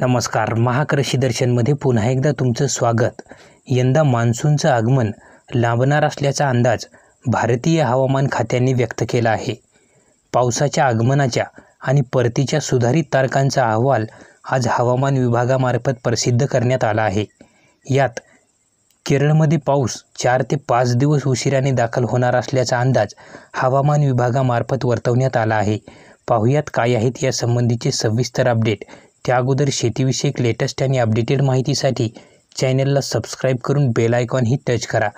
नमस्कार महाकृषी दर्शनमध्ये पुन्हा एकदा तुमचं स्वागत यंदा मान्सूनचं आगमन लांबणार असल्याचा अंदाज भारतीय हवामान खात्याने व्यक्त केला आहे पावसाच्या आगमनाच्या आणि परतीच्या सुधारित तारखांचा अहवाल आज हवामान विभागामार्फत प्रसिद्ध करण्यात आला आहे यात केरळमध्ये पाऊस चार ते पाच दिवस उशिराने दाखल होणार असल्याचा अंदाज हवामान विभागामार्फत वर्तवण्यात आला आहे पाहुयात काय आहेत यासंबंधीचे सविस्तर अपडेट त्या अगोदर शेतीविषयक लेटेस्ट आणि अपडेटेड माहितीसाठी चॅनेलला सबस्क्राईब करून बेल आयकॉन ही टच करा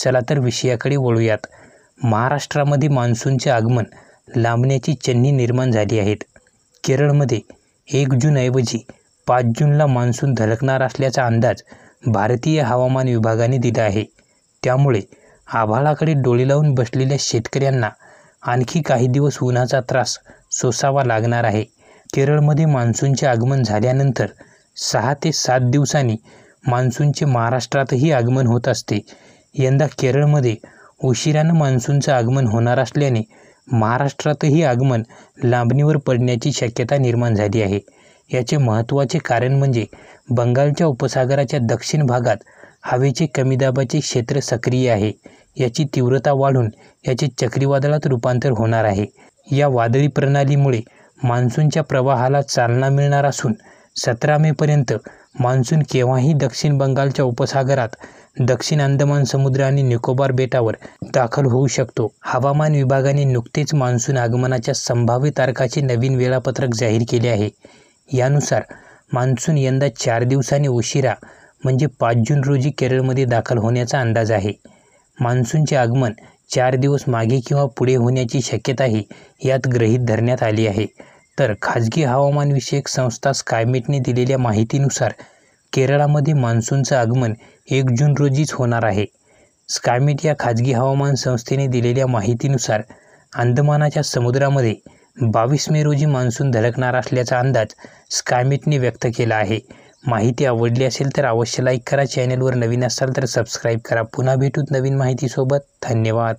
चला तर विषयाकडे वळूयात महाराष्ट्रामध्ये मान्सूनचे आगमन लांबण्याची चन्नी निर्माण झाली आहेत केरळमध्ये एक जूनऐवजी पाच जूनला मान्सून धडकणार असल्याचा अंदाज भारतीय हवामान विभागाने दिला आहे त्यामुळे आभाळाकडे डोळे लावून बसलेल्या शेतकऱ्यांना आणखी काही दिवस उन्हाचा त्रास सोसावा लागणार आहे केरळमध्ये मान्सूनचे आगमन झाल्यानंतर सहा ते सात दिवसांनी मान्सूनचे महाराष्ट्रातही आगमन होत असते यंदा केरळमध्ये उशिरानं मान्सूनचं आगमन होणार असल्याने महाराष्ट्रातही आगमन लांबणीवर पडण्याची शक्यता निर्माण झाली आहे याचे महत्त्वाचे कारण म्हणजे बंगालच्या उपसागराच्या दक्षिण भागात हवेचे कमी दाबाचे क्षेत्र सक्रिय आहे याची तीव्रता वाढून याचे चक्रीवादळात रूपांतर होणार आहे या वादळी प्रणालीमुळे मान्सूनच्या प्रवाहाला चालना मिळणार असून सतरा मेपर्यंत मान्सून केव्हाही दक्षिण बंगालच्या उपसागरात दक्षिण अंदमान समुद्र आणि निकोबार बेटावर दाखल होऊ शकतो हवामान विभागाने नुकतेच मान्सून आगमनाच्या संभाव्य तारखाचे नवीन वेळापत्रक जाहीर केले आहे यानुसार मान्सून यंदा चार दिवसांनी उशिरा म्हणजे पाच जून रोजी केरळमध्ये दाखल होण्याचा अंदाज आहे मान्सूनचे आगमन चार दिवस मागे किंवा पुढे होण्याची शक्यताही यात ग्रहीत धरण्यात आली आहे तर खाजगी हवामानविषयक संस्था स्कायमेटने दिलेल्या माहितीनुसार केरळामध्ये मान्सूनचं आगमन एक जून रोजीच होणार आहे स्कायमेट या खाजगी हवामान संस्थेने दिलेल्या माहितीनुसार अंदमानाच्या समुद्रामध्ये बावीस मे रोजी मान्सून धडकणार असल्याचा अंदाज स्कायमेटने व्यक्त केला आहे माहिती आवडली असेल तर अवश्य लाईक करा चॅनेलवर नवीन असाल तर सबस्क्राईब करा पुन्हा भेटूत नवीन माहितीसोबत धन्यवाद